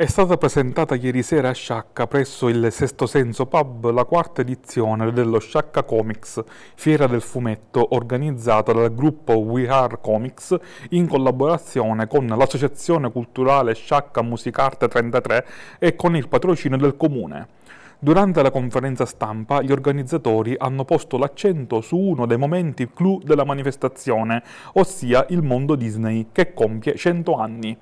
È stata presentata ieri sera a Sciacca presso il Sesto Senso Pub la quarta edizione dello Sciacca Comics, fiera del fumetto organizzata dal gruppo We Are Comics in collaborazione con l'Associazione Culturale Sciacca Musicarte 33 e con il patrocinio del Comune. Durante la conferenza stampa gli organizzatori hanno posto l'accento su uno dei momenti clou della manifestazione, ossia il mondo Disney, che compie 100 anni.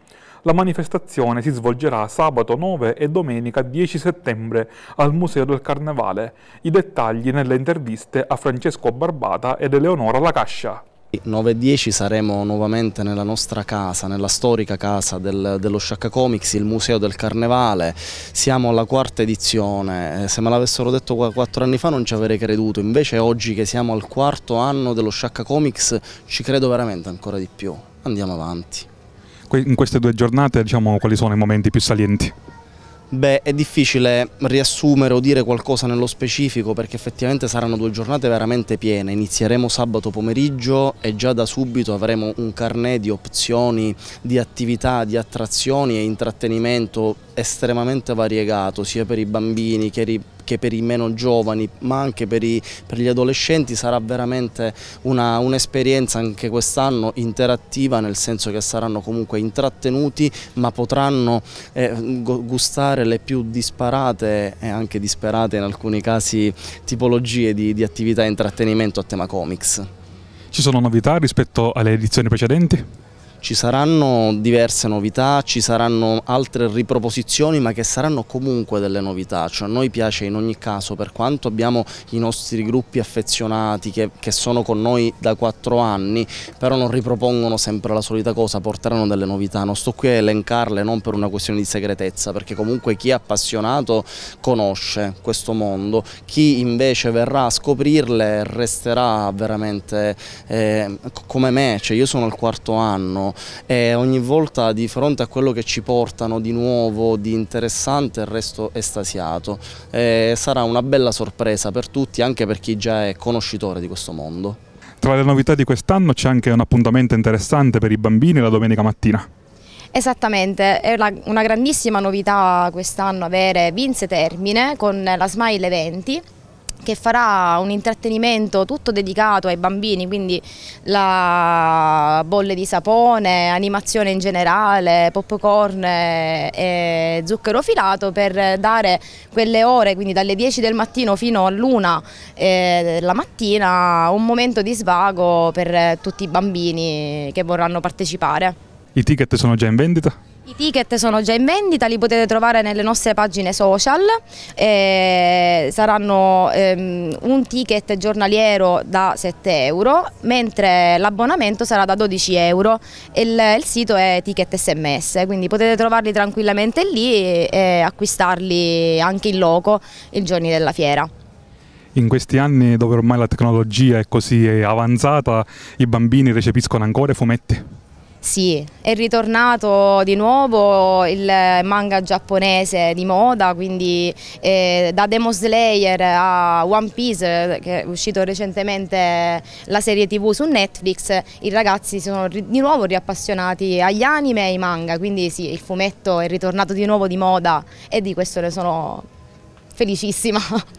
La manifestazione si svolgerà sabato 9 e domenica 10 settembre al Museo del Carnevale. I dettagli nelle interviste a Francesco Barbata ed Eleonora Lacascia. 9 e 10 saremo nuovamente nella nostra casa, nella storica casa del, dello Sciacca Comics, il Museo del Carnevale, siamo alla quarta edizione, eh, se me l'avessero detto quattro anni fa non ci avrei creduto, invece oggi che siamo al quarto anno dello Sciacca Comics ci credo veramente ancora di più, andiamo avanti in queste due giornate diciamo, quali sono i momenti più salienti? Beh, è difficile riassumere o dire qualcosa nello specifico perché effettivamente saranno due giornate veramente piene. Inizieremo sabato pomeriggio e già da subito avremo un carnet di opzioni, di attività, di attrazioni e intrattenimento estremamente variegato sia per i bambini che per i anche per i meno giovani ma anche per, i, per gli adolescenti sarà veramente un'esperienza un anche quest'anno interattiva nel senso che saranno comunque intrattenuti ma potranno eh, gustare le più disparate e anche disperate in alcuni casi tipologie di, di attività e intrattenimento a tema comics. Ci sono novità rispetto alle edizioni precedenti? Ci saranno diverse novità, ci saranno altre riproposizioni ma che saranno comunque delle novità, cioè a noi piace in ogni caso per quanto abbiamo i nostri gruppi affezionati che, che sono con noi da quattro anni però non ripropongono sempre la solita cosa, porteranno delle novità, non sto qui a elencarle non per una questione di segretezza perché comunque chi è appassionato conosce questo mondo, chi invece verrà a scoprirle resterà veramente eh, come me, cioè io sono al quarto anno e ogni volta di fronte a quello che ci portano di nuovo, di interessante, resto estasiato. E sarà una bella sorpresa per tutti, anche per chi già è conoscitore di questo mondo. Tra le novità di quest'anno c'è anche un appuntamento interessante per i bambini la domenica mattina. Esattamente, è una, una grandissima novità quest'anno avere Vince Termine con la Smile 20 che farà un intrattenimento tutto dedicato ai bambini, quindi la bolle di sapone, animazione in generale, popcorn e zucchero filato per dare quelle ore, quindi dalle 10 del mattino fino all'una eh, della mattina, un momento di svago per tutti i bambini che vorranno partecipare. I ticket sono già in vendita? I ticket sono già in vendita, li potete trovare nelle nostre pagine social, eh, saranno ehm, un ticket giornaliero da 7 euro, mentre l'abbonamento sarà da 12 euro, il, il sito è ticket sms, quindi potete trovarli tranquillamente lì e, e acquistarli anche in loco i giorni della fiera. In questi anni dove ormai la tecnologia è così avanzata, i bambini recepiscono ancora i fumetti? Sì, è ritornato di nuovo il manga giapponese di moda, quindi eh, da Demon Slayer a One Piece, che è uscito recentemente la serie tv su Netflix, i ragazzi sono di nuovo riappassionati agli anime e ai manga, quindi sì, il fumetto è ritornato di nuovo di moda e di questo ne sono felicissima.